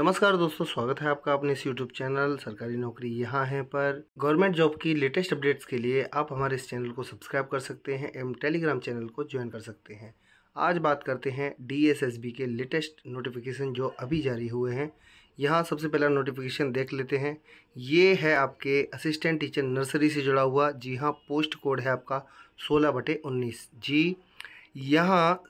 नमस्कार दोस्तों स्वागत है आपका अपने इस यूट्यूब चैनल सरकारी नौकरी यहाँ है पर गवर्नमेंट जॉब की लेटेस्ट अपडेट्स के लिए आप हमारे इस चैनल को सब्सक्राइब कर सकते हैं एवं टेलीग्राम चैनल को ज्वाइन कर सकते हैं आज बात करते हैं डीएसएसबी के लेटेस्ट नोटिफिकेशन जो अभी जारी हुए हैं यहाँ सबसे पहला नोटिफिकेशन देख लेते हैं ये है आपके असिस्टेंट टीचर नर्सरी से जुड़ा हुआ जी हाँ पोस्ट कोड है आपका सोलह बटे उन्नीस जी यहाँ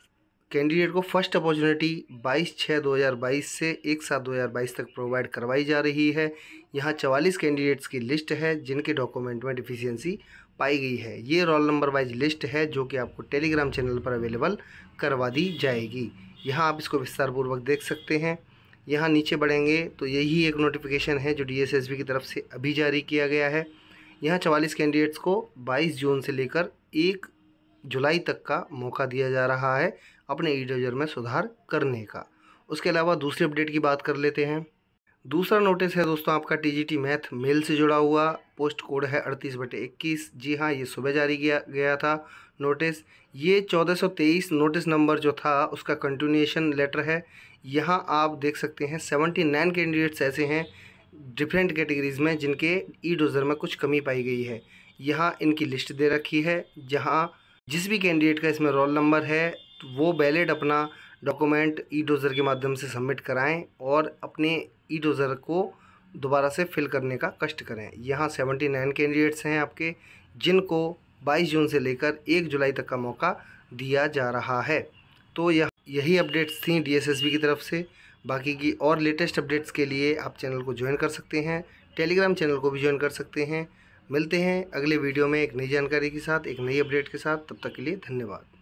कैंडिडेट को फर्स्ट अपॉर्चुनिटी 22 छः 2022 से एक सात 2022 तक प्रोवाइड करवाई जा रही है यहाँ 44 कैंडिडेट्स की लिस्ट है जिनके डॉक्यूमेंट में डिफिशियंसी पाई गई है ये रोल नंबर वाइज लिस्ट है जो कि आपको टेलीग्राम चैनल पर अवेलेबल करवा दी जाएगी यहाँ आप इसको विस्तारपूर्वक देख सकते हैं यहाँ नीचे बढ़ेंगे तो यही एक नोटिफिकेशन है जो डी की तरफ से अभी जारी किया गया है यहाँ चवालीस कैंडिडेट्स को बाईस जून से लेकर एक जुलाई तक का मौका दिया जा रहा है अपने ई डोज़र में सुधार करने का उसके अलावा दूसरी अपडेट की बात कर लेते हैं दूसरा नोटिस है दोस्तों आपका टीजीटी मैथ मेल से जुड़ा हुआ पोस्ट कोड है अड़तीस बटे इक्कीस जी हाँ ये सुबह जारी किया गया था नोटिस ये 1423 नोटिस नंबर जो था उसका कंटिन्यूशन लेटर है यहाँ आप देख सकते हैं 79 कैंडिडेट्स ऐसे हैं डिफरेंट कैटेगरीज़ में जिनके ई डोज़र में कुछ कमी पाई गई है यहाँ इनकी लिस्ट दे रखी है जहाँ जिस भी कैंडिडेट का इसमें रोल नंबर है तो वो बैलेट अपना डॉक्यूमेंट ई डोज़र के माध्यम से सबमिट कराएं और अपने ई डोज़र को दोबारा से फिल करने का कष्ट करें यहाँ सेवेंटी नाइन कैंडिडेट्स हैं आपके जिनको बाईस जून से लेकर एक जुलाई तक का मौका दिया जा रहा है तो यह यही अपडेट्स थी डीएसएसबी की तरफ से बाकी की और लेटेस्ट अपडेट्स के लिए आप चैनल को ज्वाइन कर सकते हैं टेलीग्राम चैनल को भी ज्वाइन कर सकते हैं मिलते हैं अगले वीडियो में एक नई जानकारी के साथ एक नई अपडेट के साथ तब तक के लिए धन्यवाद